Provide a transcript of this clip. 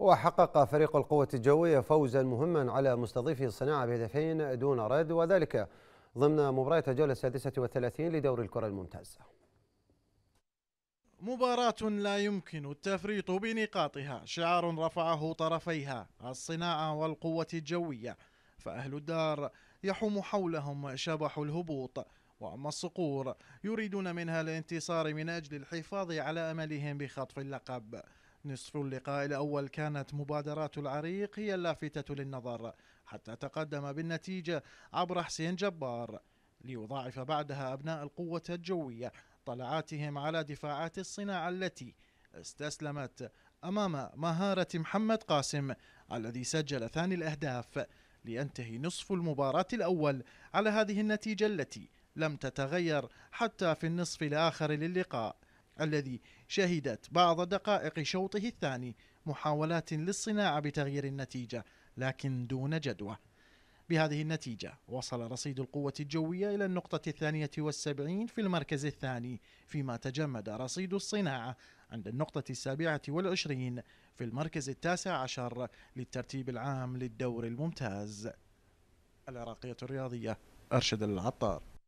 وحقق فريق القوة الجوية فوزا مهما على مستضيفه الصناعة بهدفين دون رد وذلك ضمن مباراة الجولة السادسة والثلاثين لدوري الكرة الممتازة مباراة لا يمكن التفريط بنقاطها شعار رفعه طرفيها الصناعة والقوة الجوية فأهل الدار يحوم حولهم شبح الهبوط وأما الصقور يريدون منها الانتصار من أجل الحفاظ على أملهم بخطف اللقب نصف اللقاء الأول كانت مبادرات العريق هي اللافتة للنظر حتى تقدم بالنتيجة عبر حسين جبار ليضاعف بعدها أبناء القوة الجوية طلعاتهم على دفاعات الصناعة التي استسلمت أمام مهارة محمد قاسم الذي سجل ثاني الأهداف لينتهي نصف المباراة الأول على هذه النتيجة التي لم تتغير حتى في النصف الآخر للقاء الذي شهدت بعض دقائق شوطه الثاني محاولات للصناعة بتغيير النتيجة لكن دون جدوى بهذه النتيجة وصل رصيد القوة الجوية إلى النقطة الثانية والسبعين في المركز الثاني فيما تجمد رصيد الصناعة عند النقطة السابعة والعشرين في المركز التاسع عشر للترتيب العام للدور الممتاز العراقية الرياضية أرشد العطار